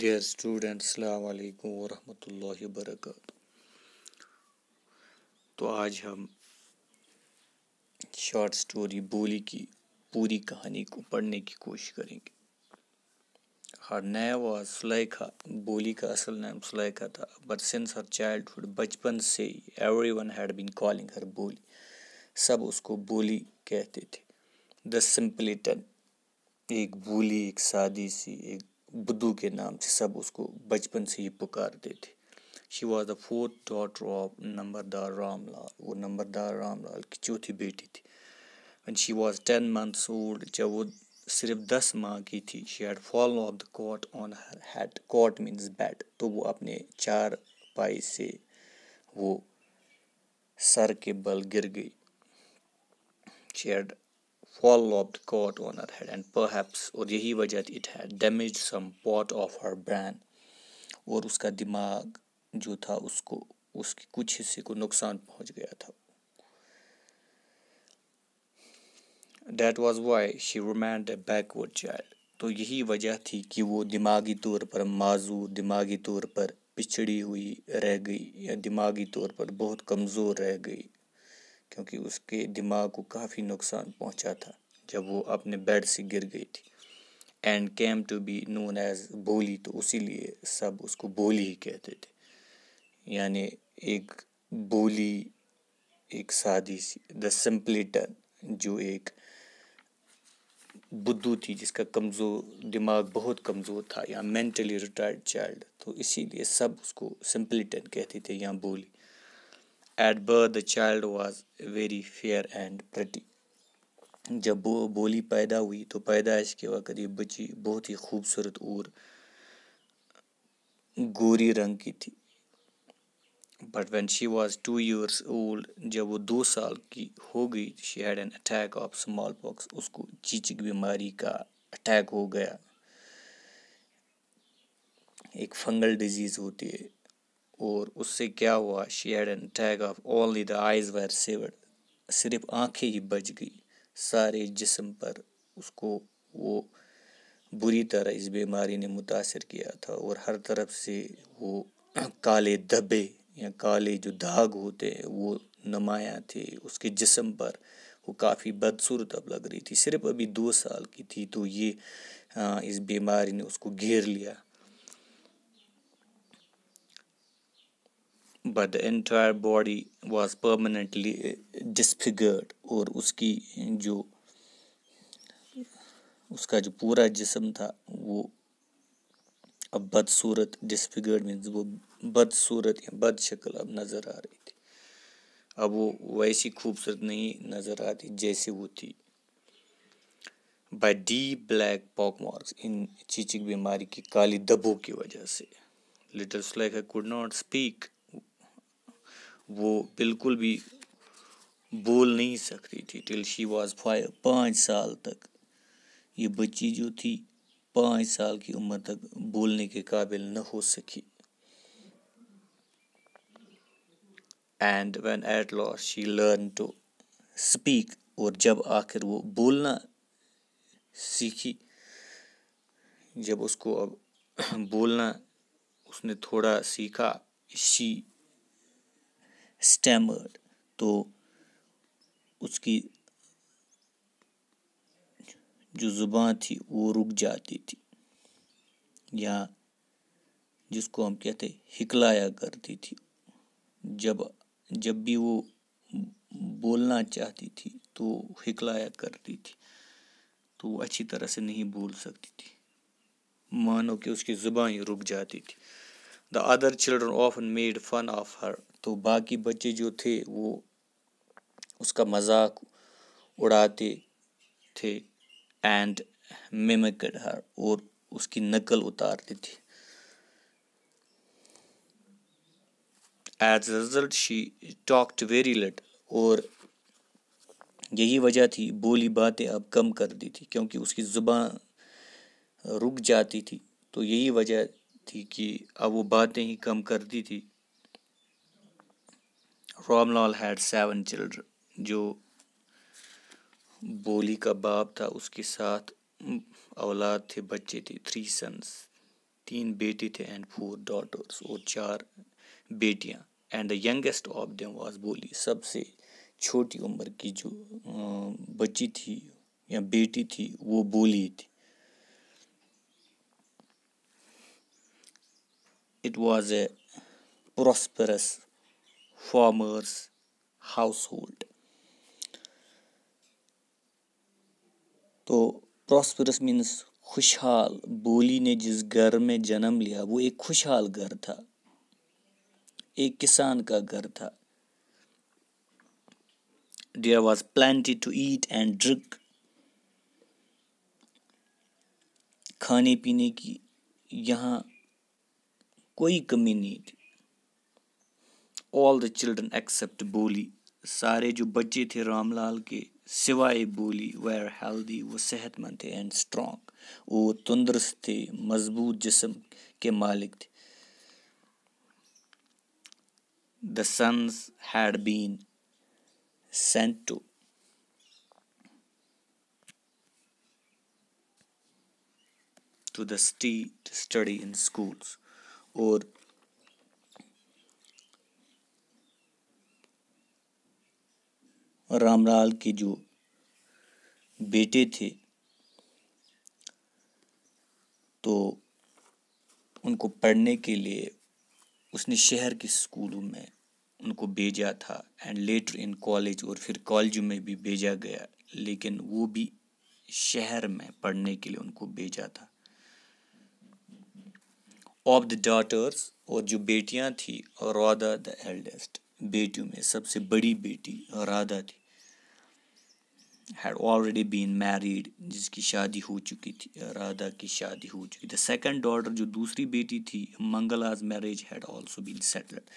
Dear student अलकुम वालेकुम वरहमतुल्लाहि तो आज हम शॉर्ट स्टोरी बोली की पूरी कहानी को पढ़ने की कोशिश करेंगे हर नया व सुलेखा बोली का असल नाम सुलेखा था बट सिंस हर चाइल्डहुड बचपन से ही everyone had been calling her Bholi सब उसको बोली कहते थे द सिंपलिटन एक बोली एक सादी सी एक बुद्धू के नाम से सब उसको बचपन से ही पुकारते थे she was the fourth daughter of numberdar Ramlal वो नंबरदार रामलाल की चौथी बेटी थी and she was ten months old जब वो सिर्फ दस माह की थी she had fall off the cot on her head cot means bed तो वो अपने चार पाई से वो सर के बल गिर गई she'd wall-lobbed coat on her head and perhaps और यही वजह it had damaged some part of her brain और उसका दिमाग जो था उसको उसके कुछ हिस्से को नुकसान पहुंच गया था That was why she remained a backward child. तो यही वजह थी कि वो दिमागी तौर पर माजूर दिमागी तौर पर पिछड़ी हुई रह गई या दिमागी तौर पर बहुत कमज़ोर रह गई क्योंकि उसके दिमाग को काफ़ी नुकसान पहुंचा था जब वो अपने बेड से गिर गई थी and came to be known as Bholi तो उसीलिए सब उसको बोली ही कहते थे यानी एक बोली एक सादी सी द सिंपलेटन जो एक बुद्धू थी जिसका कमज़ोर दिमाग बहुत कमज़ोर था या मेंटली रिटायर्ड चाइल्ड तो इसीलिए सब उसको सिंपलेटन कहते थे या Bholi at birth the child was very fair and pretty जब वो बोली पैदा हुई तो पैदाइश के वक़्त ये बच्ची बहुत ही खूबसूरत और गोरी रंग की थी but when she was two years old जब वो दो साल की हो गई she had an attack of smallpox उसको चीचक बीमारी का अटैक हो गया एक फंगल डिजीज़ होती है और उससे क्या हुआ she had an tag of all the eyes were saved सिर्फ आंखें ही बच गई सारे जिस्म पर उसको वो बुरी तरह इस बीमारी ने मुतासर किया था और हर तरफ से वो काले धब्बे या काले जो दाग होते हैं वो नमाया थे उसके जिसम पर वो काफ़ी बदसूरत अब लग रही थी सिर्फ अभी दो साल की थी तो ये हाँ, इस बीमारी ने उसको घेर लिया but the entire body was permanently eh, disfigured और उसकी जो उसका जो पूरा जिसम था वो अब बदसूरत डिसफिगर्ड मीन्स वो बदसूरत या बद शक्ल अब नज़र आ रही थी अब वो वैसी खूबसूरत नहीं नज़र आती जैसे वो थी by deep black pock marks इन चीचिक बीमारी की काली दबों की वजह से little slack could not speak वो बिल्कुल भी बोल नहीं सकती थी टिल शी वॉज फाइव पाँच साल तक ये बच्ची जो थी पाँच साल की उम्र तक बोलने के काबिल न हो सकी and when at last she learn to speak और जब आखिर वो बोलना सीखी जब उसको अब बोलना उसने थोड़ा सीखा शी स्टैमर्ड तो उसकी जो ज़ुबान थी वो रुक जाती थी या जिसको हम कहते हिकलाया करती थी जब जब भी वो बोलना चाहती थी तो हिकलाया करती थी तो वो अच्छी तरह से नहीं बोल सकती थी मानो कि उसकी ज़ुबान रुक जाती थी the other children often made fun of her तो बाकी बच्चे जो थे वो उसका मजाक उड़ाते थे एंड मेमिकड हर और उसकी नकल उतारते थे as result she talked very little और यही वजह थी बोली बातें अब कम कर दी थी क्योंकि उसकी ज़ुबान रुक जाती थी तो यही वजह थी कि अब वो बातें ही कम करती थी रामलाल हैड सेवन चिल्ड्रन जो बोली का बाप था उसके साथ औलाद थे बच्चे थे थ्री सन्स तीन बेटे थे एंड फोर डॉटर्स और चार बेटियां and the youngest of them was Bholi सबसे छोटी उम्र की जो बच्ची थी या बेटी थी वो बोली थी it was a prosperous farmer's household. तो प्रॉस्परस मीन्स खुशहाल बोली ने जिस घर में जन्म लिया वो एक खुशहाल घर था एक किसान का घर था there was plenty to eat and drink खाने पीने की यहाँ कोई कमी नहीं थी ऑल द चिल्ड्रन एक्सेप्ट बोली सारे जो बच्चे थे रामलाल के सिवाय बोली वेर हेल्दी वो सेहतमंद थे एंड स्ट्रॉन्ग वो तंदरुस्त थे मजबूत जिसम के मालिक थे the sons had been sent to to the city study in schools और और रामलाल के जो बेटे थे तो उनको पढ़ने के लिए उसने शहर के स्कूलों में उनको भेजा था एंड लेटर इन कॉलेज और फिर कॉलेजों में भी भेजा गया लेकिन वो भी शहर में पढ़ने के लिए उनको भेजा था ऑफ द डॉटर्स और जो बेटियां थी राधा द एल्डेस्ट बेटियों में सबसे बड़ी बेटी राधा थी हैड ऑलरेडी बीन मैरिड जिसकी शादी हो चुकी थी राधा की शादी हो चुकी थी सेकंड डॉटर जो दूसरी बेटी थी Mangla's marriage had also been settled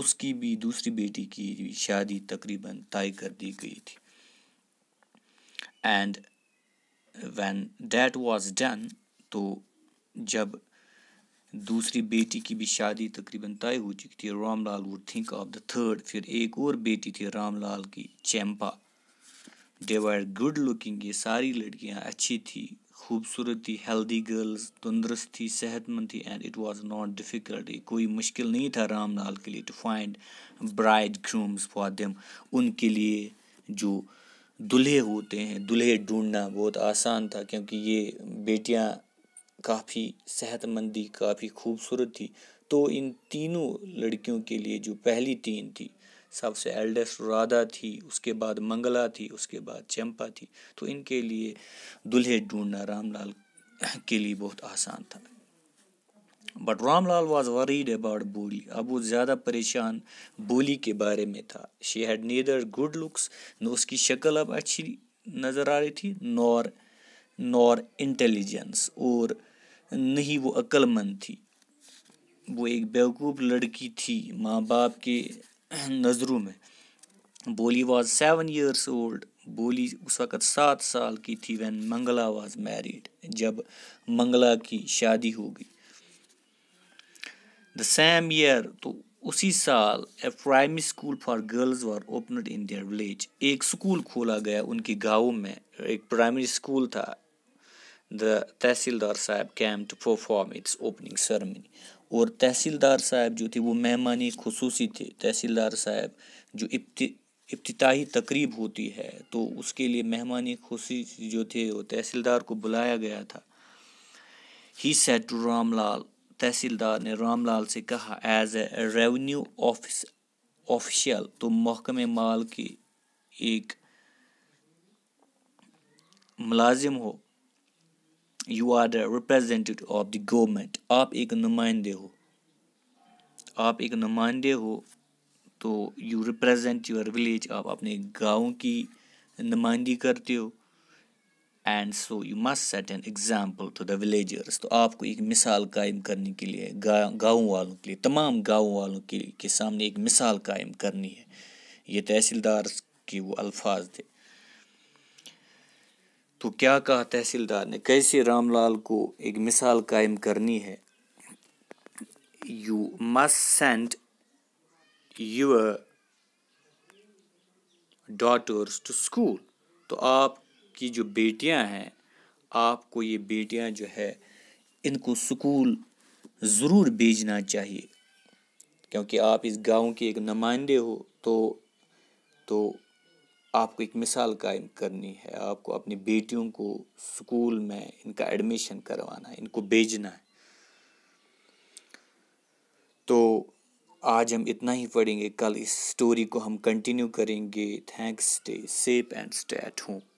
उसकी भी दूसरी बेटी की शादी तकरीबन तय कर दी गई थी and when that was done तो जब दूसरी बेटी की भी शादी तकरीबन तय हो चुकी थी Ramlal would think of the third फिर एक और बेटी थी रामलाल की चैम्पा देवर गुड लुकिंग ये सारी लड़कियाँ अच्छी थी खूबसूरत थी हेल्दी गर्ल्स तंदरुस्त थी सेहतमंद थी and it was not difficult कोई मुश्किल नहीं था रामलाल के लिए to find bridegrooms for them उनके लिए जो दूल्हे होते हैं दूल्हे ढूंढना बहुत आसान था क्योंकि ये बेटियाँ काफ़ी सेहतमंदी काफ़ी खूबसूरत थी तो इन तीनों लड़कियों के लिए जो पहली तीन थी सबसे एल्डेस्ट राधा थी उसके बाद मंगला थी उसके बाद चंपा थी तो इनके लिए दुल्हे ढूंढना रामलाल के लिए बहुत आसान था but Ramlal was worried about Bholi अब वो ज़्यादा परेशान बोली के बारे में था she had neither good looks न उसकी शक्ल अब अच्छी नज़र आ रही थी नॉर नॉर इंटेलिजेंस और न ही वो अक्लमंद थी वो एक बेवकूफ़ लड़की थी माँ बाप के नज़रों में बोली वॉज सेवन ईयर्स ओल्ड बोली उस वक़्त सात साल की थी वैन मंगला वॉज मैरिड जब मंगला की शादी हो गई द सेम ईयर तो उसी साल a primary school for girls were opened in their village एक स्कूल खोला गया उनके गाँव में एक प्राइमरी स्कूल था the tehsildar sahib came to perform its opening ceremony और तहसीलदार साहब जो थे वो मेहमानी खसूसी थे तहसीलदार साहब जो इब्त इब्तदाई तकरीब होती है तो उसके लिए मेहमानी खुशी जो थे वो तहसीलदार को बुलाया गया था he said to Ramlal tehsildar ने रामलाल से कहा as a revenue office official तो महकमे माल की एक मुलाजिम हो you are the representative of the government आप एक नुमाइंदे हो आप एक नुमाइंदे हो तो यू रिप्रेजेंट योर विलेज आप अपने गांव की नुमाइंदगी करते हो and so you must set an example to the villagers तो आपको एक मिसाल कायम करने के लिए गाँव वालों के लिए तमाम गाँव वालों के, के सामने एक मिसाल कायम करनी है ये तहसीलदार के वो अल्फाज थे तो क्या कहा तहसीलदार ने कैसे रामलाल को एक मिसाल कायम करनी है you must send your daughters to school तो आपकी जो बेटियां हैं आपको ये बेटियां जो है इनको स्कूल ज़रूर भेजना चाहिए क्योंकि आप इस गांव के एक नुमाइंदे हो तो तो आपको एक मिसाल कायम करनी है आपको अपनी बेटियों को स्कूल में इनका एडमिशन करवाना है इनको भेजना है तो आज हम इतना ही पढ़ेंगे कल इस स्टोरी को हम कंटिन्यू करेंगे thanks stay safe and stay at home